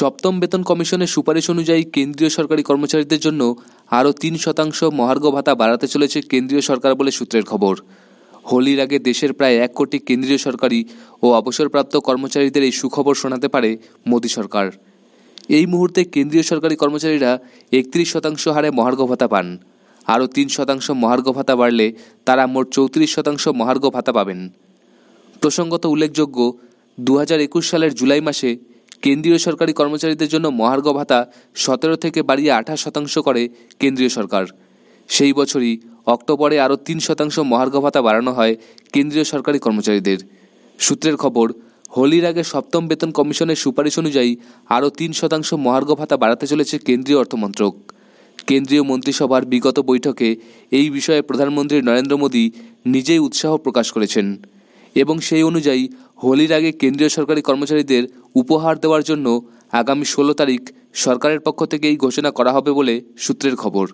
সপ্তম বেতন কমিশনের সুপারিশ অনুযায়ী কেন্দ্রীয় সরকারি কর্মচারীদের জন্য আরও তিন শতাংশ মহার্ঘ ভাতা বাড়াতে চলেছে কেন্দ্রীয় সরকার বলে সূত্রের খবর হোলির আগে দেশের প্রায় এক কোটি কেন্দ্রীয় সরকারি ও অবসরপ্রাপ্ত কর্মচারীদের এই সুখবর শোনাতে পারে মোদী সরকার এই মুহূর্তে কেন্দ্রীয় সরকারি কর্মচারীরা একত্রিশ শতাংশ হারে মহার্ঘ ভাতা পান আরও তিন শতাংশ মহার্ঘ ভাতা বাড়লে তারা মোট চৌত্রিশ শতাংশ মহার্ঘ ভাতা পাবেন প্রসঙ্গত উল্লেখযোগ্য দু সালের জুলাই মাসে কেন্দ্রীয় সরকারি কর্মচারীদের জন্য মহার্ঘ ভাতা সতেরো থেকে বাড়িয়ে আঠাশ শতাংশ করে কেন্দ্রীয় সরকার সেই বছরই অক্টোবরে আরও তিন শতাংশ মহার্ঘ ভাতা বাড়ানো হয় কেন্দ্রীয় সরকারি কর্মচারীদের সূত্রের খবর হোলির আগে সপ্তম বেতন কমিশনের সুপারিশ অনুযায়ী আরও তিন শতাংশ মহার্ঘ ভাতা বাড়াতে চলেছে কেন্দ্রীয় অর্থমন্ত্রক কেন্দ্রীয় মন্ত্রিসভার বিগত বৈঠকে এই বিষয়ে প্রধানমন্ত্রী নরেন্দ্র মোদী নিজেই উৎসাহ প্রকাশ করেছেন এবং সেই অনুযায়ী হোলির আগে কেন্দ্রীয় সরকারি কর্মচারীদের উপহার দেওয়ার জন্য আগামী ষোলো তারিখ সরকারের পক্ষ থেকে এই ঘোষণা করা হবে বলে সূত্রের খবর